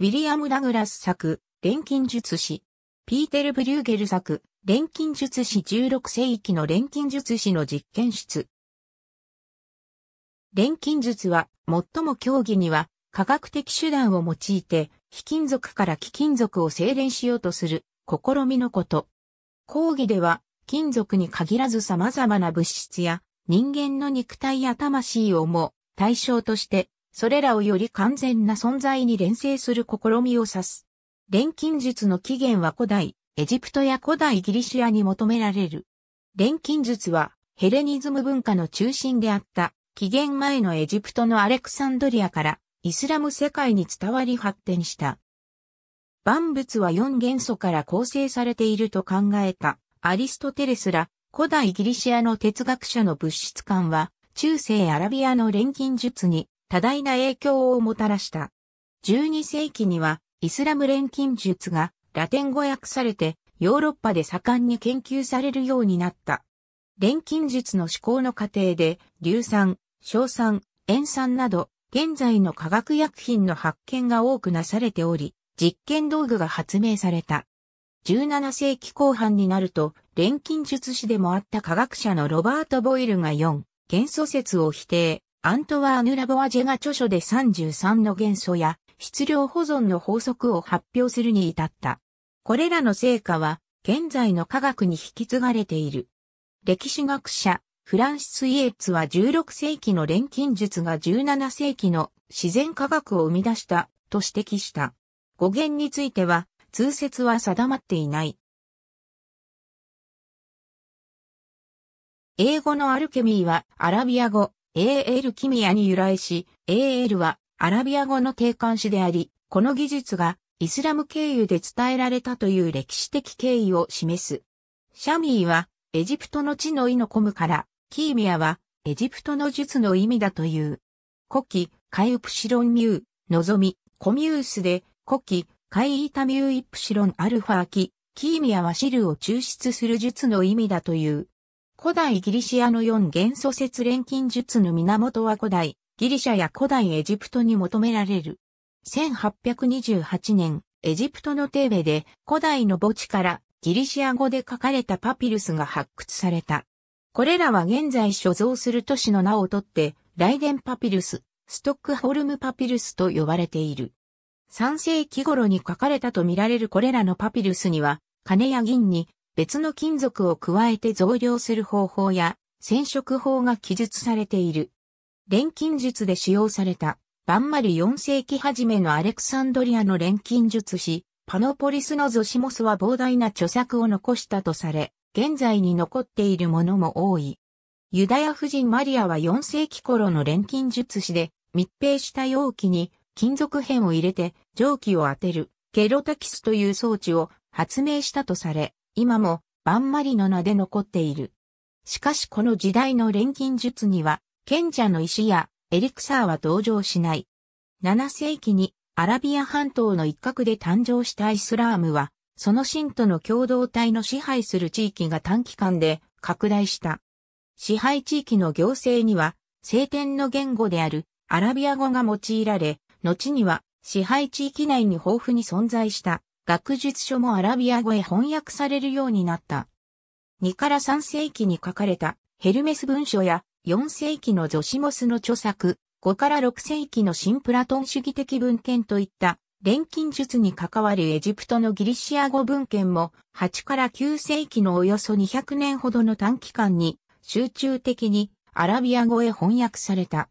ウィリアム・ダグラス作、錬金術師。ピーテル・ブリューゲル作、錬金術師16世紀の錬金術師の実験室。錬金術は、最も競技には、科学的手段を用いて、非金属から貴金属を精錬しようとする、試みのこと。講義では、金属に限らず様々な物質や、人間の肉体や魂をも対象としてそれらをより完全な存在に連成する試みを指す。錬金術の起源は古代、エジプトや古代ギリシアに求められる。錬金術は、ヘレニズム文化の中心であった、紀元前のエジプトのアレクサンドリアから、イスラム世界に伝わり発展した。万物は4元素から構成されていると考えた、アリストテレスら、古代ギリシアの哲学者の物質観は、中世アラビアの錬金術に多大な影響をもたらした。12世紀にはイスラム錬金術がラテン語訳されてヨーロッパで盛んに研究されるようになった。錬金術の思考の過程で硫酸、硝酸、塩酸など現在の化学薬品の発見が多くなされており、実験道具が発明された。17世紀後半になると、錬金術師でもあった科学者のロバート・ボイルが4、元素説を否定。アントワーヌ・ラボアジェが著書で33の元素や質量保存の法則を発表するに至った。これらの成果は現在の科学に引き継がれている。歴史学者、フランシス・イエッツは16世紀の錬金術が17世紀の自然科学を生み出したと指摘した。語源については通説は定まっていない。英語のアルケミーはアラビア語、AL キミアに由来し、AL はアラビア語の定冠詞であり、この技術がイスラム経由で伝えられたという歴史的経緯を示す。シャミーはエジプトの地の意の込むから、キーミアはエジプトの術の意味だという。古希、カイウプシロンミュー、望み、コミュースで、古希、カイイタミューイプシロンアルファキ、キーミアはシルを抽出する術の意味だという。古代ギリシアの4元素節錬金術の源は古代、ギリシャや古代エジプトに求められる。1828年、エジプトのテーベで古代の墓地からギリシア語で書かれたパピルスが発掘された。これらは現在所蔵する都市の名をとって、ライデンパピルス、ストックホルムパピルスと呼ばれている。3世紀頃に書かれたとみられるこれらのパピルスには、金や銀に別の金属を加えて増量する方法や染色法が記述されている。錬金術で使用された、マル4世紀初めのアレクサンドリアの錬金術師、パノポリスのゾシモスは膨大な著作を残したとされ、現在に残っているものも多い。ユダヤ夫人マリアは4世紀頃の錬金術師で、密閉した容器に金属片を入れて蒸気を当てる、ケロタキスという装置を発明したとされ、今もバンマリの名で残っている。しかしこの時代の錬金術には、賢者の石やエリクサーは登場しない。7世紀にアラビア半島の一角で誕生したイスラームは、その信徒の共同体の支配する地域が短期間で拡大した。支配地域の行政には、聖典の言語であるアラビア語が用いられ、後には支配地域内に豊富に存在した。学術書もアラビア語へ翻訳されるようになった。2から3世紀に書かれたヘルメス文書や4世紀のゾシモスの著作、5から6世紀の新プラトン主義的文献といった錬金術に関わるエジプトのギリシア語文献も8から9世紀のおよそ200年ほどの短期間に集中的にアラビア語へ翻訳された。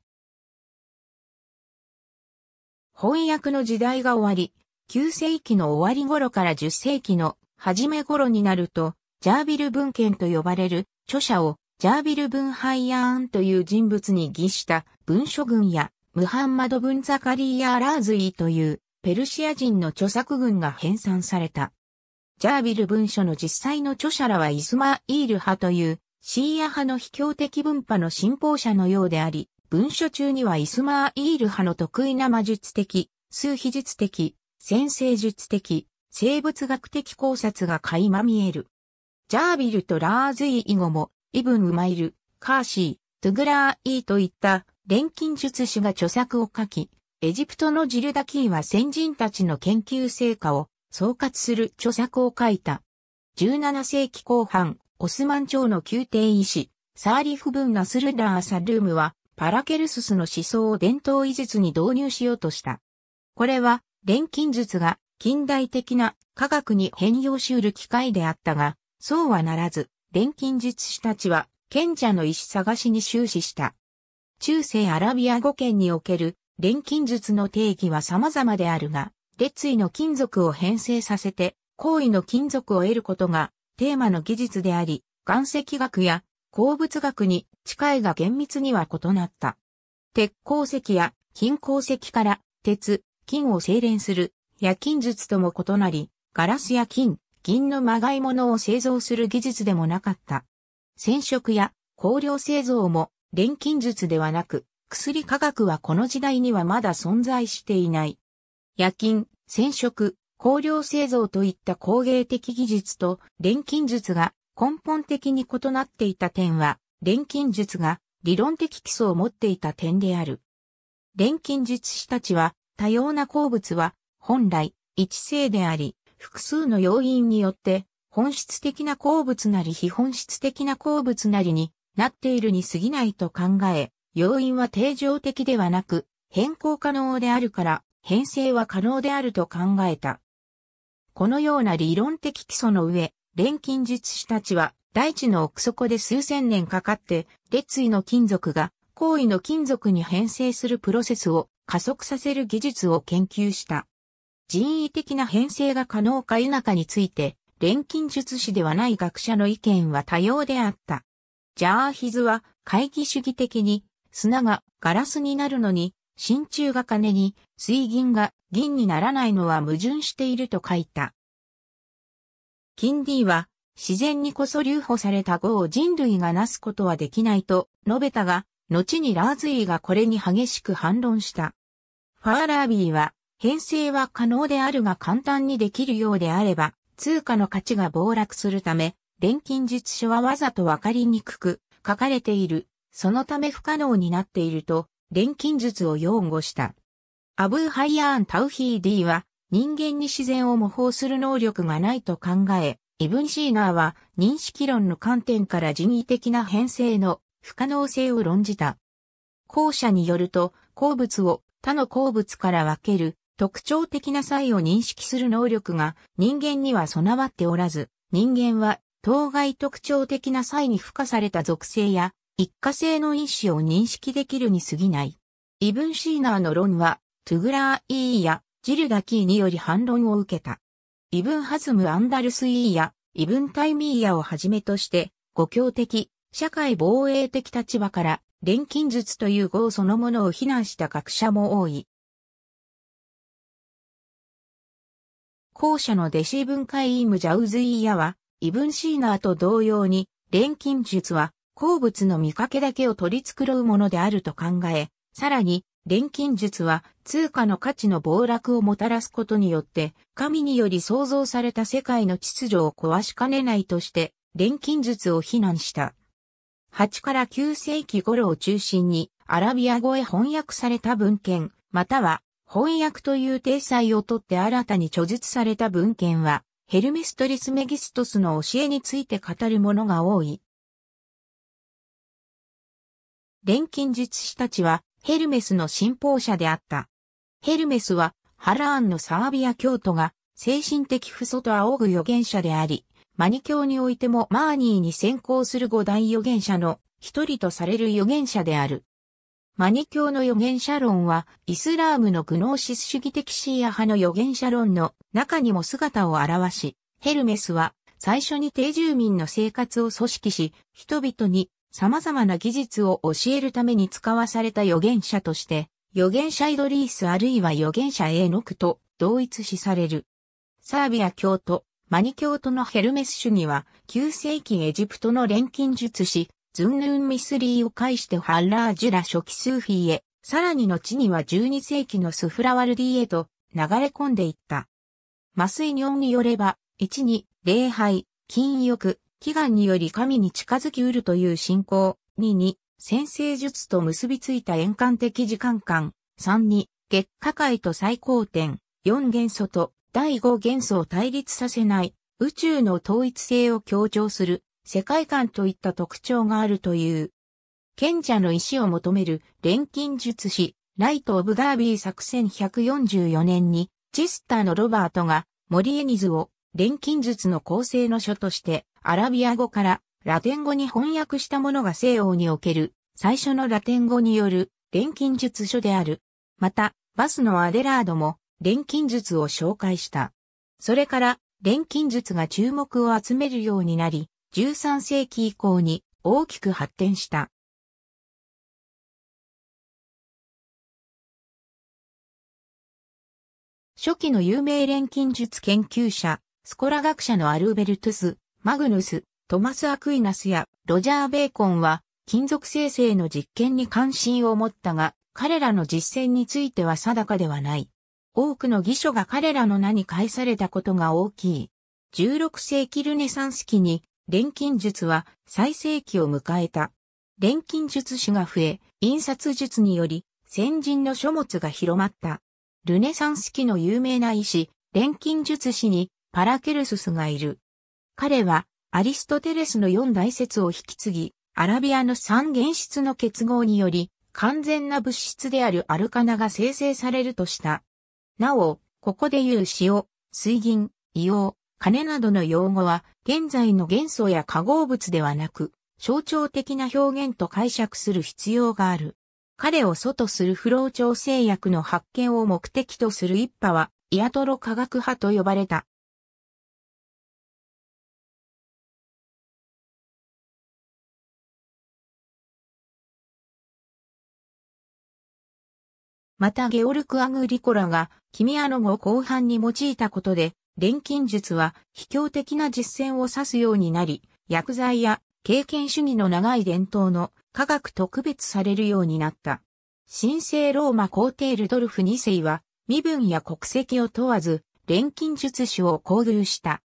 翻訳の時代が終わり、9世紀の終わり頃から10世紀の初め頃になると、ジャービル文献と呼ばれる著者をジャービル・ブンハイヤーンという人物に擬した文書群やムハンマド・ブン・ザカリーヤ・ラーズイというペルシア人の著作群が編纂された。ジャービル文書の実際の著者らはイスマイール派というシーア派の卑怯的文派の信奉者のようであり、文書中にはイスマイール派の得意な魔術的、数秘術的、先生術的、生物学的考察が垣間見える。ジャービルとラーズイ以後も、イブン・ウマイル、カーシー、トゥグラー・イーといった錬金術師が著作を書き、エジプトのジルダキーは先人たちの研究成果を総括する著作を書いた。17世紀後半、オスマン朝の宮廷医師、サーリフブン・ナスルダー・サルームは、パラケルススの思想を伝統医術に導入しようとした。これは、錬金術が近代的な科学に変容しうる機会であったが、そうはならず、錬金術師たちは賢者の石探しに終始した。中世アラビア語圏における錬金術の定義は様々であるが、列位の金属を編成させて、行為の金属を得ることがテーマの技術であり、岩石学や鉱物学に近いが厳密には異なった。鉄鉱石や金鉱石から鉄、金を精錬する、夜金術とも異なり、ガラスや金、銀のまがいものを製造する技術でもなかった。染色や香料製造も錬金術ではなく、薬科学はこの時代にはまだ存在していない。夜金、染色、香料製造といった工芸的技術と錬金術が根本的に異なっていた点は、錬金術が理論的基礎を持っていた点である。錬金術師たちは多様な鉱物は本来一性であり、複数の要因によって本質的な鉱物なり非本質的な鉱物なりになっているに過ぎないと考え、要因は定常的ではなく変更可能であるから変性は可能であると考えた。このような理論的基礎の上、錬金術師たちは大地の奥底で数千年かかって、列位の金属が行為の金属に変性するプロセスを加速させる技術を研究した。人為的な編成が可能か否かについて、錬金術師ではない学者の意見は多様であった。ジャーヒズは、会議主義的に、砂がガラスになるのに、真鍮が金に、水銀が銀にならないのは矛盾していると書いた。キンディは、自然にこそ留保された語を人類がなすことはできないと述べたが、後にラーズイがこれに激しく反論した。ファーラービーは、編成は可能であるが簡単にできるようであれば、通貨の価値が暴落するため、錬金術書はわざとわかりにくく書かれている。そのため不可能になっていると、錬金術を擁護した。アブーハイヤーン・タウヒーディは、人間に自然を模倣する能力がないと考え、イブン・シーナーは認識論の観点から人為的な編成の不可能性を論じた。後者によると、鉱物を他の鉱物から分ける特徴的な差異を認識する能力が人間には備わっておらず、人間は当該特徴的な際に付加された属性や一過性の因子を認識できるに過ぎない。イブン・シーナーの論は、トゥグラー・イーやジルダキーにより反論を受けた。イブン・ハズム・アンダルス・イーやイブン・タイミーヤをはじめとして、語教的、社会防衛的立場から錬金術という号そのものを非難した学者も多い。後者の弟子分解イムジャウズイヤは、イブンシーナーと同様に、錬金術は、鉱物の見かけだけを取り繕うものであると考え、さらに、錬金術は通貨の価値の暴落をもたらすことによって、神により創造された世界の秩序を壊しかねないとして、錬金術を非難した。8から9世紀頃を中心にアラビア語へ翻訳された文献、または翻訳という体裁をとって新たに著述された文献は、ヘルメストリスメギストスの教えについて語るものが多い。錬金術師たちはヘルメスの信奉者であった。ヘルメスはハラーンのサービア教徒が精神的不祖と仰ぐ預言者であり、マニ教においてもマーニーに先行する五大預言者の一人とされる預言者である。マニ教の預言者論は、イスラームのグノーシス主義的シーア派の預言者論の中にも姿を現し、ヘルメスは最初に定住民の生活を組織し、人々に様々な技術を教えるために使わされた預言者として、預言者イドリースあるいは預言者エーノクと同一視される。サービア教徒、マニ教徒のヘルメス主義は、9世紀エジプトの錬金術師、ズンヌンミスリーを介してハッラージュラ初期スーフィーへ、さらに後には12世紀のスフラワルディへと流れ込んでいった。麻酔尿によれば、1に、礼拝、禁欲、祈願により神に近づきうるという信仰、2に、先生術と結びついた円環的時間観、3に、月下界と最高点、4元素と第五元素を対立させない、宇宙の統一性を強調する、世界観といった特徴があるという。賢者の石を求める錬金術師、ライト・オブ・ダービー作戦144年に、チスターのロバートが、モリエニズを、錬金術の構成の書として、アラビア語からラテン語に翻訳したものが西欧における、最初のラテン語による錬金術書である。また、バスのアデラードも、錬金術を紹介した。それから錬金術が注目を集めるようになり、13世紀以降に大きく発展した。初期の有名錬金術研究者、スコラ学者のアルベルトゥス、マグヌス、トマス・アクイナスやロジャー・ベーコンは金属生成の実験に関心を持ったが、彼らの実践については定かではない。多くの義書が彼らの名に返されたことが大きい。16世紀ルネサンス期に錬金術は最盛期を迎えた。錬金術師が増え、印刷術により先人の書物が広まった。ルネサンス期の有名な医師、錬金術師にパラケルススがいる。彼はアリストテレスの4大説を引き継ぎ、アラビアの三原質の結合により、完全な物質であるアルカナが生成されるとした。なお、ここで言う塩、水銀、硫黄、金などの用語は、現在の元素や化合物ではなく、象徴的な表現と解釈する必要がある。彼を祖とする不老調整薬の発見を目的とする一派は、イアトロ科学派と呼ばれた。またゲオルク・アグリコラが、キミアのゴ後半に用いたことで、錬金術は、秘境的な実践を指すようになり、薬剤や経験主義の長い伝統の科学と区別されるようになった。神聖ローマ皇帝ルドルフ2世は、身分や国籍を問わず、錬金術師を交流した。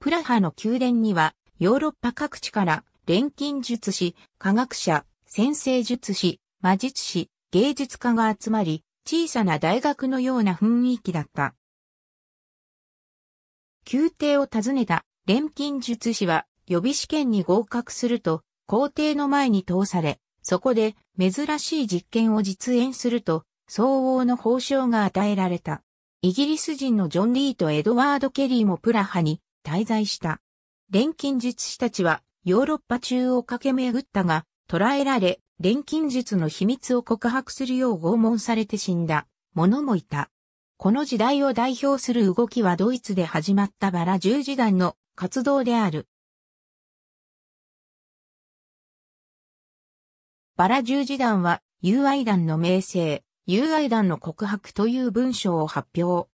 プラハの宮殿には、ヨーロッパ各地から、錬金術師、科学者、先生術師、魔術師、芸術家が集まり、小さな大学のような雰囲気だった。宮廷を訪ねた錬金術師は予備試験に合格すると皇帝の前に通され、そこで珍しい実験を実演すると相応の報奨が与えられた。イギリス人のジョン・リーとエドワード・ケリーもプラハに滞在した。錬金術師たちはヨーロッパ中を駆け巡ったが捕らえられ錬金術の秘密を告白するよう拷問されて死んだ者もいた。この時代を代表する動きはドイツで始まったバラ十字団の活動である。バラ十字団は、友愛団の名声、友愛団の告白という文章を発表。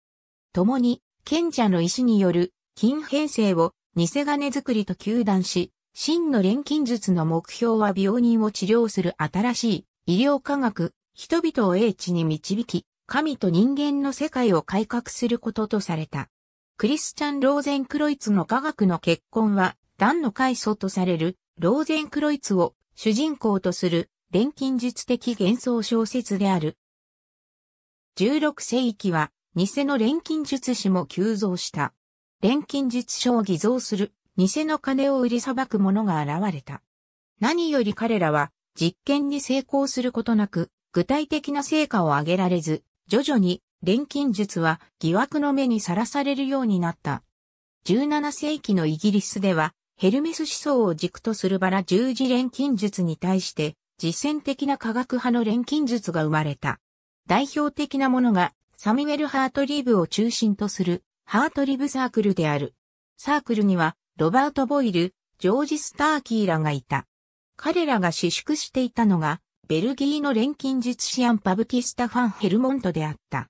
共に、賢者の意思による、金編成を、偽金作りと糾弾し、真の錬金術の目標は病人を治療する新しい医療科学、人々を英知に導き、神と人間の世界を改革することとされた。クリスチャン・ローゼンクロイツの科学の結婚は、段の開祖とされるローゼンクロイツを主人公とする錬金術的幻想小説である。16世紀は、偽の錬金術師も急増した。錬金術書を偽造する偽の金を売りさばく者が現れた。何より彼らは実験に成功することなく、具体的な成果を上げられず、徐々に錬金術は疑惑の目にさらされるようになった。17世紀のイギリスでは、ヘルメス思想を軸とするバラ十字錬金術に対して、実践的な科学派の錬金術が生まれた。代表的なものが、サミュエル・ハートリーブを中心とする、ハートリブサークルである。サークルには、ロバート・ボイル、ジョージ・スターキーらがいた。彼らが私縮していたのが、ベルギーの錬金術師アン・パブキスタ・ファン・ヘルモントであった。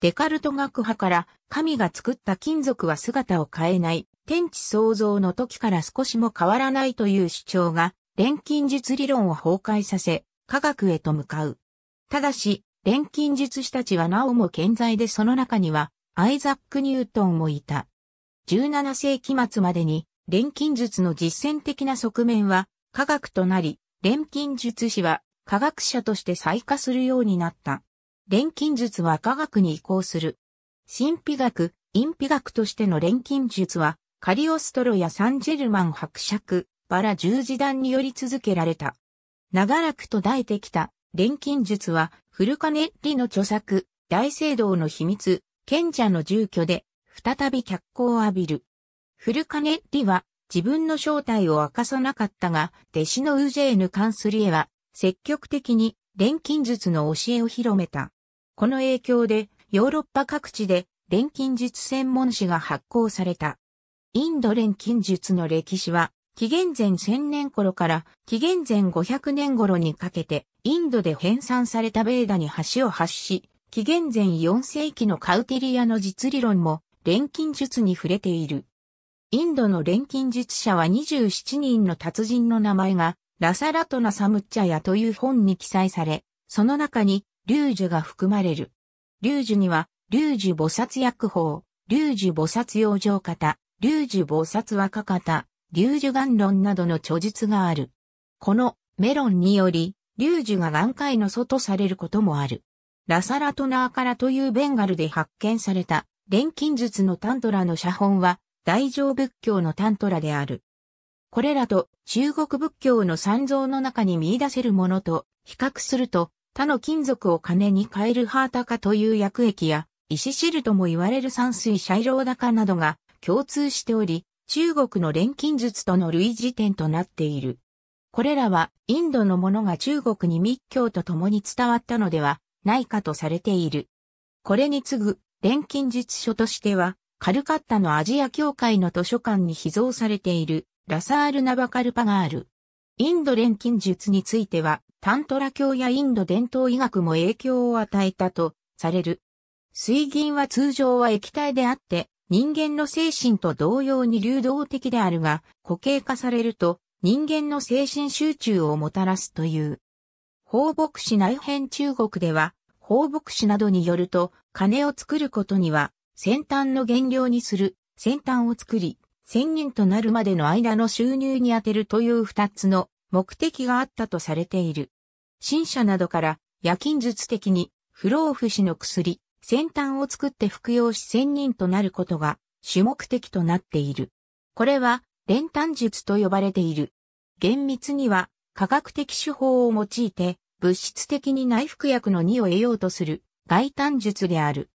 デカルト学派から神が作った金属は姿を変えない天地創造の時から少しも変わらないという主張が錬金術理論を崩壊させ科学へと向かう。ただし錬金術師たちはなおも健在でその中にはアイザック・ニュートンもいた。17世紀末までに錬金術の実践的な側面は科学となり、錬金術師は科学者として再化するようになった。錬金術は科学に移行する。神秘学、陰秘学としての錬金術は、カリオストロやサンジェルマン伯爵、バラ十字団により続けられた。長らく途絶えてきた錬金術は、フルカネリの著作、大聖堂の秘密、賢者の住居で、再び脚光を浴びる。古金利は自分の正体を明かさなかったが、弟子のウジェーヌ・カンスリエは積極的に錬金術の教えを広めた。この影響でヨーロッパ各地で錬金術専門誌が発行された。インド錬金術の歴史は紀元前1000年頃から紀元前500年頃にかけてインドで編纂されたベーダに橋を発し、紀元前4世紀のカウテリアの実理論も錬金術に触れている。インドの錬金術者は27人の達人の名前が、ラサラトナサムッチャヤという本に記載され、その中に、リュージュが含まれる。リュージュには、リュージュ菩薩薬法、リュージュ菩薩養生方、ジュ菩薩若方、ジュ元論などの著述がある。このメロンにより、リュージュが眼界の祖とされることもある。ラサラトナーカラというベンガルで発見された錬金術のタントラの写本は大乗仏教のタントラである。これらと中国仏教の三蔵の中に見出せるものと比較すると他の金属を金に変えるハータカという薬液や石汁とも言われる山水シャイローダカなどが共通しており中国の錬金術との類似点となっている。これらはインドのものが中国に密教と共に伝わったのではないかとされている。これに次ぐ錬金術書としては、カルカッタのアジア協会の図書館に秘蔵されているラサール・ナバカルパがある。インド錬金術については、タントラ教やインド伝統医学も影響を与えたとされる。水銀は通常は液体であって、人間の精神と同様に流動的であるが、固形化されると人間の精神集中をもたらすという。放牧師内編中国では、放牧師などによると、金を作ることには、先端の原料にする、先端を作り、千人となるまでの間の収入に充てるという二つの目的があったとされている。新社などから夜勤術的に不老不死の薬、先端を作って服用し千人となることが主目的となっている。これは連単術と呼ばれている。厳密には科学的手法を用いて物質的に内服薬の2を得ようとする外端術である。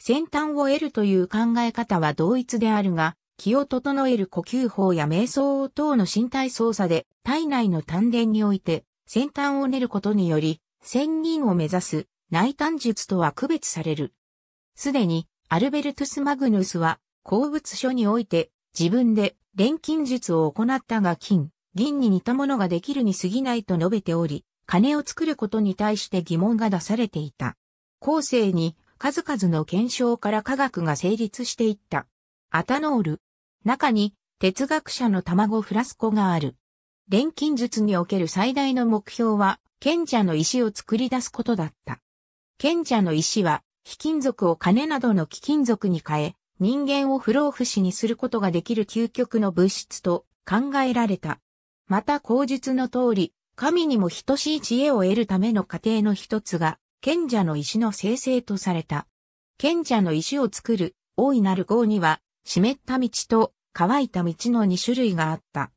先端を得るという考え方は同一であるが、気を整える呼吸法や瞑想等の身体操作で体内の丹田において先端を練ることにより、仙人を目指す内丹術とは区別される。すでにアルベルトゥス・マグヌスは鉱物書において自分で錬金術を行ったが金、銀に似たものができるに過ぎないと述べており、金を作ることに対して疑問が出されていた。後世に数々の検証から科学が成立していった。アタノール。中に哲学者の卵フラスコがある。錬金術における最大の目標は、賢者の石を作り出すことだった。賢者の石は、非金属を金などの貴金属に変え、人間を不老不死にすることができる究極の物質と考えられた。また口述の通り、神にも等しい知恵を得るための過程の一つが、賢者の石の生成とされた。賢者の石を作る大いなる号には、湿った道と乾いた道の2種類があった。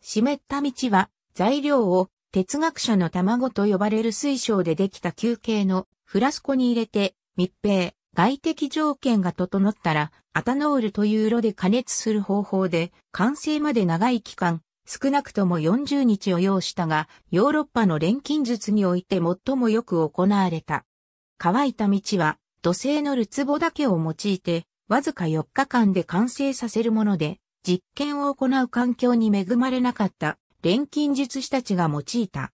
湿った道は、材料を哲学者の卵と呼ばれる水晶でできた球形のフラスコに入れて密閉、外的条件が整ったら、アタノールという色で加熱する方法で、完成まで長い期間、少なくとも40日を要したが、ヨーロッパの錬金術において最もよく行われた。乾いた道は、土星のるつぼだけを用いて、わずか4日間で完成させるもので、実験を行う環境に恵まれなかった錬金術師たちが用いた。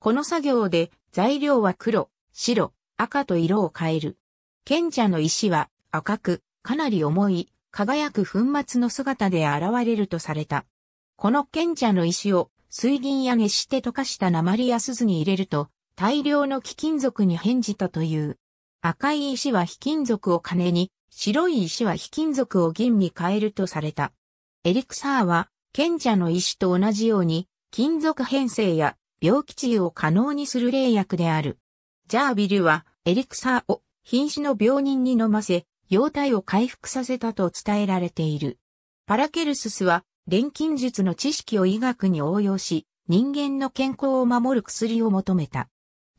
この作業で材料は黒、白、赤と色を変える。賢者の石は赤く、かなり重い、輝く粉末の姿で現れるとされた。この賢者の石を水銀や熱して溶かした鉛や鈴に入れると大量の貴金属に変じたという。赤い石は非金属を金に、白い石は非金属を銀に変えるとされた。エリクサーは賢者の石と同じように金属変性や病気治癒を可能にする霊薬である。ジャービルはエリクサーを瀕死の病人に飲ませ、容体を回復させたと伝えられている。パラケルススは錬金術の知識を医学に応用し、人間の健康を守る薬を求めた。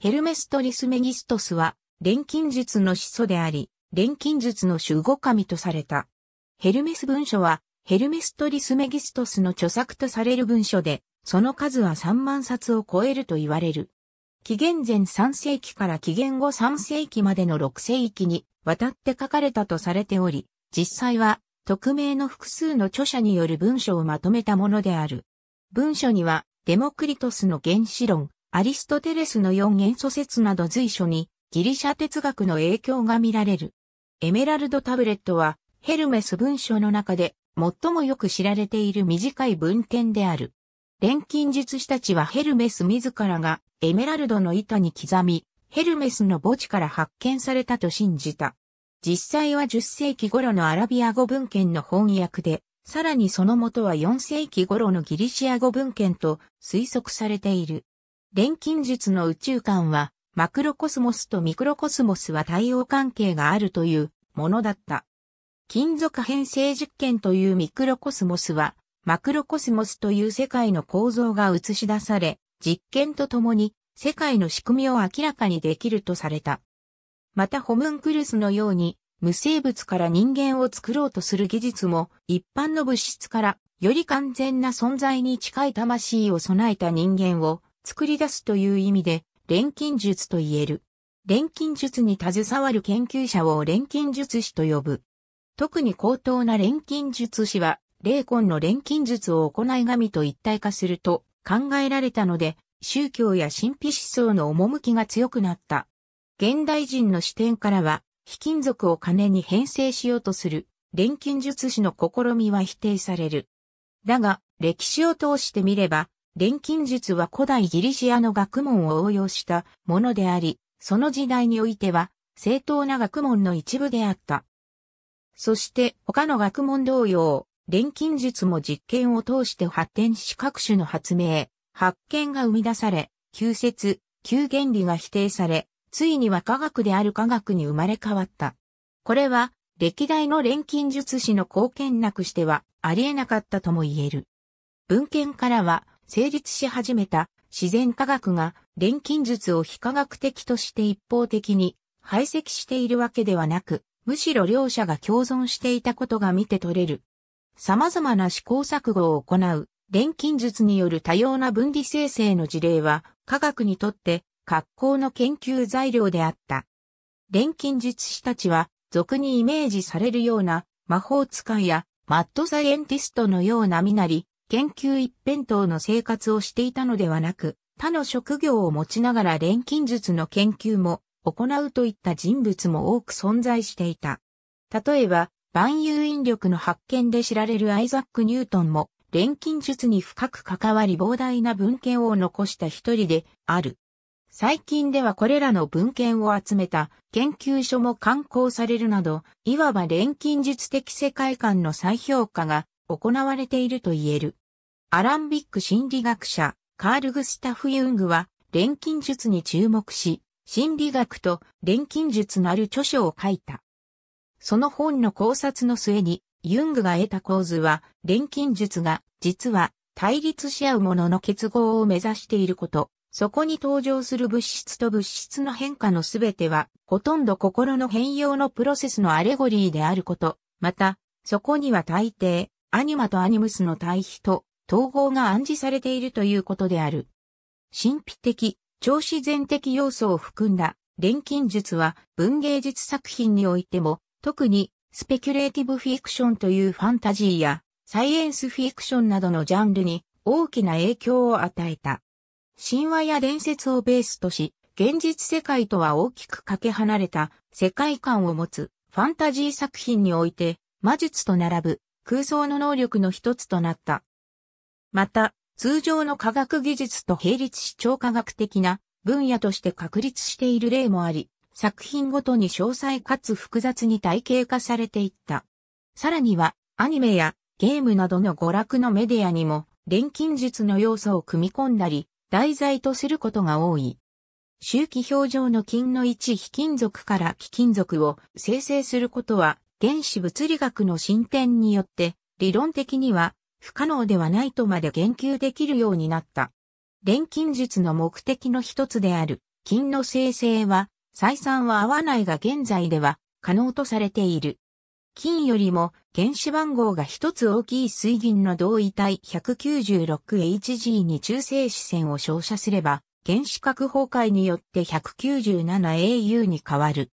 ヘルメストリスメギストスは、錬金術の始祖であり、錬金術の守護神とされた。ヘルメス文書は、ヘルメストリスメギストスの著作とされる文書で、その数は3万冊を超えると言われる。紀元前3世紀から紀元後3世紀までの6世紀にわたって書かれたとされており、実際は匿名の複数の著者による文書をまとめたものである。文書には、デモクリトスの原子論、アリストテレスの四元素説など随所に、ギリシャ哲学の影響が見られる。エメラルドタブレットは、ヘルメス文書の中で、最もよく知られている短い文献である。錬金術師たちはヘルメス自らがエメラルドの板に刻み、ヘルメスの墓地から発見されたと信じた。実際は10世紀頃のアラビア語文献の翻訳で、さらにその元は4世紀頃のギリシア語文献と推測されている。錬金術の宇宙観は、マクロコスモスとミクロコスモスは対応関係があるというものだった。金属変性実験というミクロコスモスは、マクロコスモスという世界の構造が映し出され、実験とともに世界の仕組みを明らかにできるとされた。またホムンクルスのように、無生物から人間を作ろうとする技術も、一般の物質から、より完全な存在に近い魂を備えた人間を作り出すという意味で、錬金術と言える。錬金術に携わる研究者を錬金術師と呼ぶ。特に高等な錬金術師は、霊魂の錬金術を行い神と一体化すると考えられたので、宗教や神秘思想の趣が強くなった現代人の視点からは、非金属を金に編成しようとする、錬金術師の試みは否定される。だが、歴史を通してみれば、錬金術は古代ギリシアの学問を応用したものであり、その時代においては、正当な学問の一部であった。そして他の学問同様、錬金術も実験を通して発展し各種の発明、発見が生み出され、旧説、旧原理が否定され、ついには科学である科学に生まれ変わった。これは、歴代の錬金術師の貢献なくしてはありえなかったとも言える。文献からは、成立し始めた自然科学が錬金術を非科学的として一方的に排斥しているわけではなく、むしろ両者が共存していたことが見て取れる。様々な試行錯誤を行う錬金術による多様な分離生成の事例は科学にとって格好の研究材料であった。錬金術師たちは、俗にイメージされるような魔法使いやマッドサイエンティストのような身なり、研究一辺倒の生活をしていたのではなく、他の職業を持ちながら錬金術の研究も行うといった人物も多く存在していた。例えば、万有引力の発見で知られるアイザック・ニュートンも、錬金術に深く関わり膨大な文献を残した一人である。最近ではこれらの文献を集めた研究所も刊行されるなど、いわば錬金術的世界観の再評価が行われていると言える。アランビック心理学者、カール・グスタフ・ユングは、錬金術に注目し、心理学と錬金術のある著書を書いた。その本の考察の末に、ユングが得た構図は、錬金術が、実は、対立し合うものの結合を目指していること、そこに登場する物質と物質の変化のすべては、ほとんど心の変容のプロセスのアレゴリーであること。また、そこには大抵、アニマとアニムスの対比と統合が暗示されているということである。神秘的、超自然的要素を含んだ錬金術は文芸術作品においても、特にスペキュレーティブフィクションというファンタジーやサイエンスフィクションなどのジャンルに大きな影響を与えた。神話や伝説をベースとし、現実世界とは大きくかけ離れた世界観を持つファンタジー作品において魔術と並ぶ空想の能力の一つとなった。また、通常の科学技術と並立し超科学的な分野として確立している例もあり、作品ごとに詳細かつ複雑に体系化されていった。さらには、アニメやゲームなどの娯楽のメディアにも、錬金術の要素を組み込んだり、題材とすることが多い。周期表上の金の一非金属から貴金属を生成することは原子物理学の進展によって理論的には不可能ではないとまで言及できるようになった。錬金術の目的の一つである金の生成は採算は合わないが現在では可能とされている。金よりも原子番号が一つ大きい水銀の同位体 196Hg に中性子線を照射すれば、原子核崩壊によって 197AU に変わる。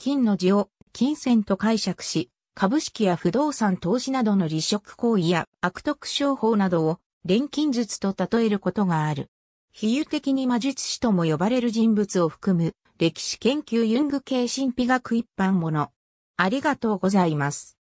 金の字を金銭と解釈し、株式や不動産投資などの離職行為や悪徳商法などを錬金術と例えることがある。比喩的に魔術師とも呼ばれる人物を含む歴史研究ユング系神秘学一般もの。ありがとうございます。